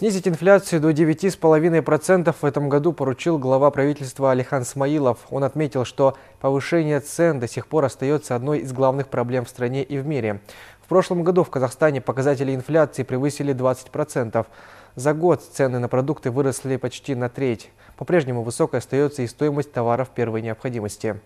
Снизить инфляцию до 9,5% в этом году поручил глава правительства Алихан Смаилов. Он отметил, что повышение цен до сих пор остается одной из главных проблем в стране и в мире. В прошлом году в Казахстане показатели инфляции превысили 20%. За год цены на продукты выросли почти на треть. По-прежнему высокой остается и стоимость товаров первой необходимости.